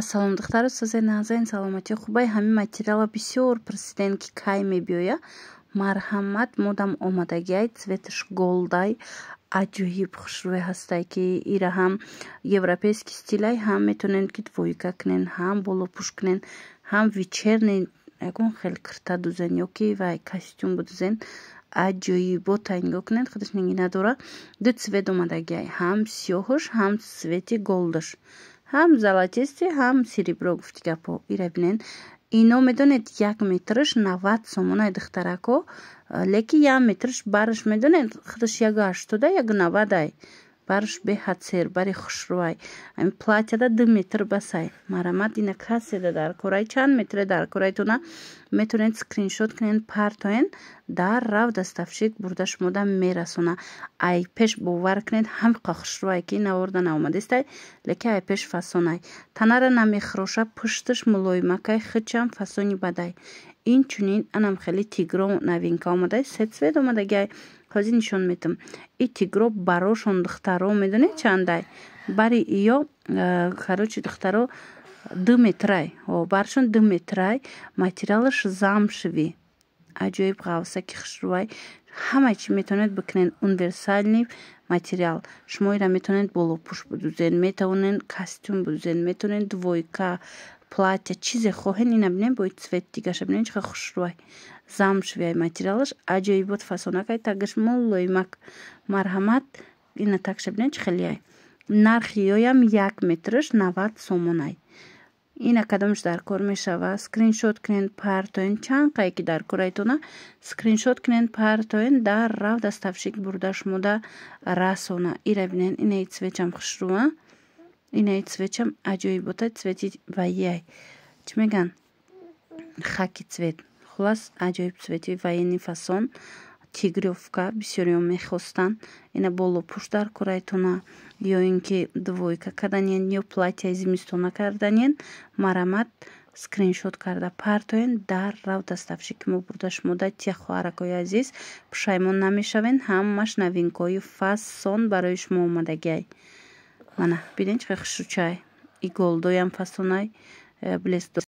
асалом духтару устози назайн саломати хуба ҳами материала бисёр пурсидан ки кай мебиёя марҳамат модам омадагиай цветаш голдай аҷоиб хушрӯе ҳастай ки ира ҳам европейски стилай ҳам метонед ки двоика кунен ҳам болопуш кунен ҳам вечерни ягон хеле кирта дузен ё ки вай костюм будузен аҷоибо танго кунед худаш ниги надора ду цвет омадагиай ҳам сиёҳуш ҳам цвети голдуш ҳам золотисти ҳам серебро гуфти гапо ира бинен ино медонед як метрш навад сомонаи духтаракҳо леки як метрш барш медонед худаш як ҳаштода як навадай барш беҳа сер бари хушрӯай ами платяда ду метр басай марамат ина каседа дар кураи чанд метре дар кураитона метонед скриншот кунед партоен дар рав дастафшик бурда шумода мерасона ай пеш бовар кунед ҳамиқа хушрӯай ки ин аворда наомадистай лекин ай пеш фасонай танара намехироша пушташ мулоимакай хичам фасони бадай инчунин анам хеле тигро новинка омада се цвет омада гай ҳозир нишон метам и тигро барошон духтаро медоне чандай бари ё короче э, духтаро ду метрай о барашон ду метрай материалаш замшви аҷоиб ғавсаки хушрӯвай ҳама чӣ метавонед бикунед универсалӣ материал шумо ира метавонед болопӯш бидузед метавонед костюм бидузед метавонед двойка платя чизе хоҳен ина бинен бои цвет дигаша бинен чиқа хушрӯвай зам шувиай материалаш аҷоибот фасонакай тагашмо лоймак марҳамат ина такша бинен чи хелиай нархи ёям як метрыш навад сомонай ина кадомш дар кор мешава скриншот кунед партоен чанд қае ки дар корайтона скриншот кунед партоен дар рав даставшик бурда шумода расона ира бинед инаи цвечам хушрува инаи цвечам аҷоибота цвети ваяй чӣ меган хаки цвет хулас аҷоиб цвети ваини фасон тигровка бисёриё мехостанд ина боло пушдар кураетона ё ин ки двойка карданен ё платя зимистона карданен марамат скриншот карда партоен дар рав даставши ки мо бурда шумо да тия хоҳаракои азиз пушаймон намешавен ҳамаш новинкаю фасон барои шумо омадагиай мана бидин чиқай хушучай иголдоям фасонай э, блес